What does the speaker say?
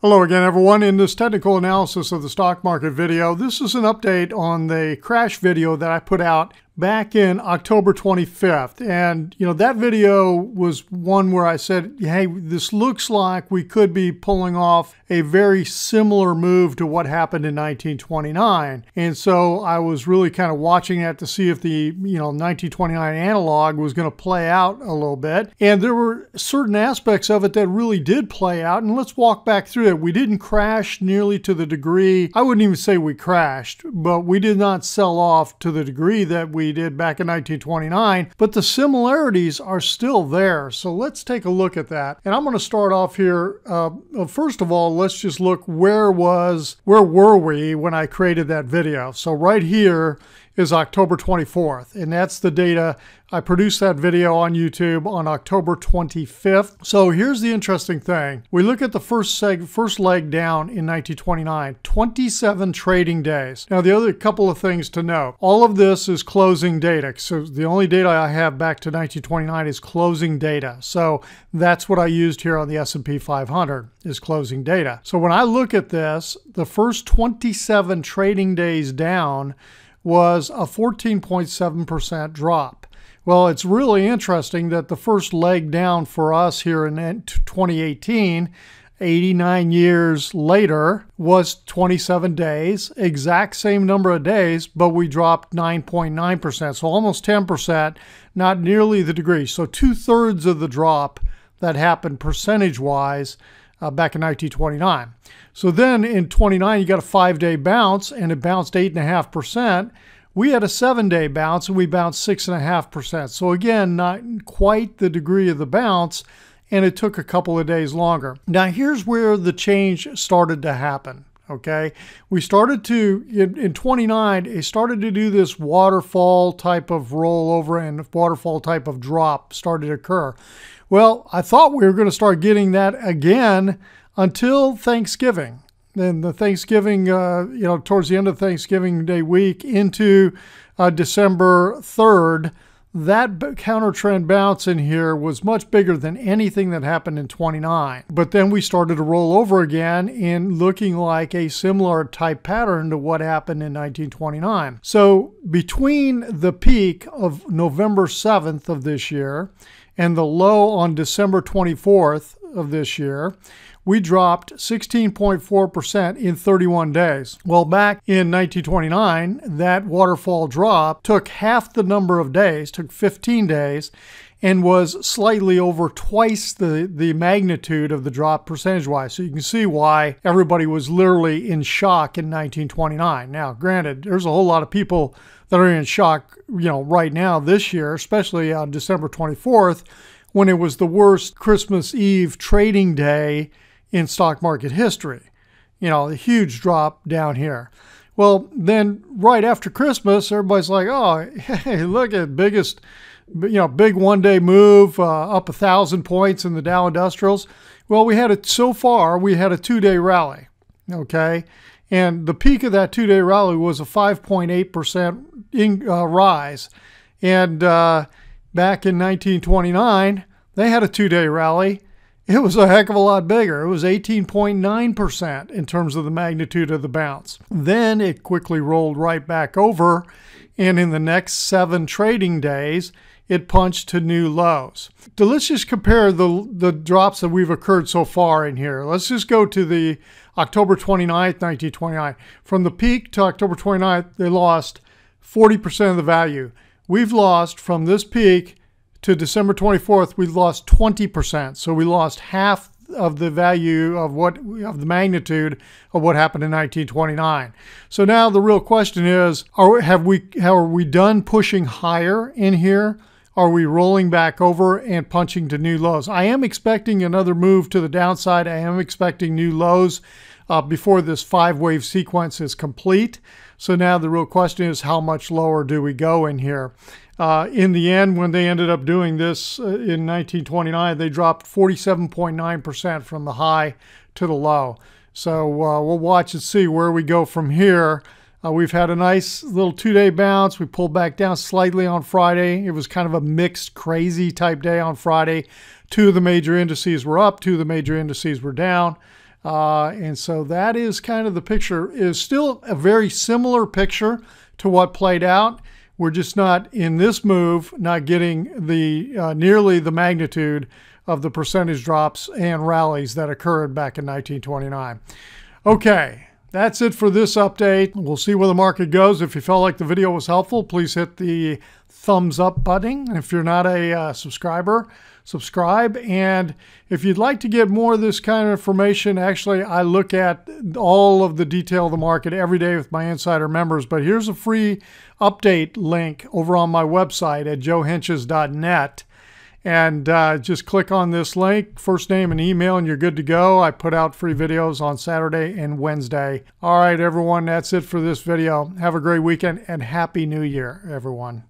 Hello again, everyone. In this technical analysis of the stock market video, this is an update on the crash video that I put out back in October 25th. And, you know, that video was one where I said, hey, this looks like we could be pulling off a very similar move to what happened in 1929. And so I was really kind of watching that to see if the, you know, 1929 analog was going to play out a little bit. And there were certain aspects of it that really did play out. And let's walk back through it. We didn't crash nearly to the degree, I wouldn't even say we crashed, but we did not sell off to the degree that we did back in 1929, but the similarities are still there. So let's take a look at that. And I'm going to start off here. Uh, first of all, let's just look where was, where were we when I created that video? So right here is October 24th, and that's the data. I produced that video on YouTube on October 25th. So here's the interesting thing. We look at the first, first leg down in 1929, 27 trading days. Now the other couple of things to note, all of this is closing data. So the only data I have back to 1929 is closing data. So that's what I used here on the S&P 500 is closing data. So when I look at this, the first 27 trading days down, was a 14.7% drop. Well, it's really interesting that the first leg down for us here in 2018, 89 years later, was 27 days, exact same number of days, but we dropped 9.9%, so almost 10%, not nearly the degree. So two thirds of the drop that happened percentage wise uh, back in 1929. So then in 29, you got a five day bounce and it bounced 8.5%. We had a seven day bounce and we bounced 6.5%. So again, not quite the degree of the bounce, and it took a couple of days longer. Now, here's where the change started to happen okay? We started to, in, in 29, it started to do this waterfall type of rollover and waterfall type of drop started to occur. Well, I thought we were going to start getting that again until Thanksgiving. Then the Thanksgiving, uh, you know, towards the end of Thanksgiving Day week into uh, December 3rd, that counter trend bounce in here was much bigger than anything that happened in 29. But then we started to roll over again in looking like a similar type pattern to what happened in 1929. So between the peak of November 7th of this year and the low on December 24th of this year, we dropped 16.4% in 31 days. Well, back in 1929, that waterfall drop took half the number of days, took 15 days, and was slightly over twice the, the magnitude of the drop percentage wise. So you can see why everybody was literally in shock in 1929. Now, granted, there's a whole lot of people that are in shock, you know, right now this year, especially on December 24th when it was the worst Christmas Eve trading day in stock market history. You know, a huge drop down here. Well, then right after Christmas, everybody's like, oh, hey, look at biggest, you know, big one day move uh, up a thousand points in the Dow Industrials. Well, we had it so far, we had a two day rally. Okay. And the peak of that two day rally was a 5.8% uh, rise. And, uh, back in 1929, they had a two day rally. It was a heck of a lot bigger. It was 18.9% in terms of the magnitude of the bounce. Then it quickly rolled right back over, and in the next seven trading days, it punched to new lows. So let's just compare the, the drops that we've occurred so far in here. Let's just go to the October 29th, 1929. From the peak to October 29th, they lost 40% of the value we've lost from this peak to December 24th, we lost 20%. So we lost half of the value of what of the magnitude of what happened in 1929. So now the real question is: Are have we are we done pushing higher in here? Are we rolling back over and punching to new lows? I am expecting another move to the downside. I am expecting new lows uh, before this five-wave sequence is complete. So now the real question is how much lower do we go in here? Uh, in the end, when they ended up doing this uh, in 1929, they dropped 47.9% from the high to the low. So uh, we'll watch and see where we go from here. Uh, we've had a nice little two-day bounce. We pulled back down slightly on Friday. It was kind of a mixed, crazy type day on Friday. Two of the major indices were up. Two of the major indices were down. Uh, and so that is kind of the picture. It is still a very similar picture to what played out. We're just not in this move, not getting the uh, nearly the magnitude of the percentage drops and rallies that occurred back in 1929. Okay, that's it for this update. We'll see where the market goes. If you felt like the video was helpful, please hit the thumbs up button. If you're not a uh, subscriber, subscribe. And if you'd like to get more of this kind of information, actually, I look at all of the detail of the market every day with my insider members. But here's a free update link over on my website at joehenches.net and uh, just click on this link, first name and email, and you're good to go. I put out free videos on Saturday and Wednesday. All right, everyone, that's it for this video. Have a great weekend and Happy New Year, everyone.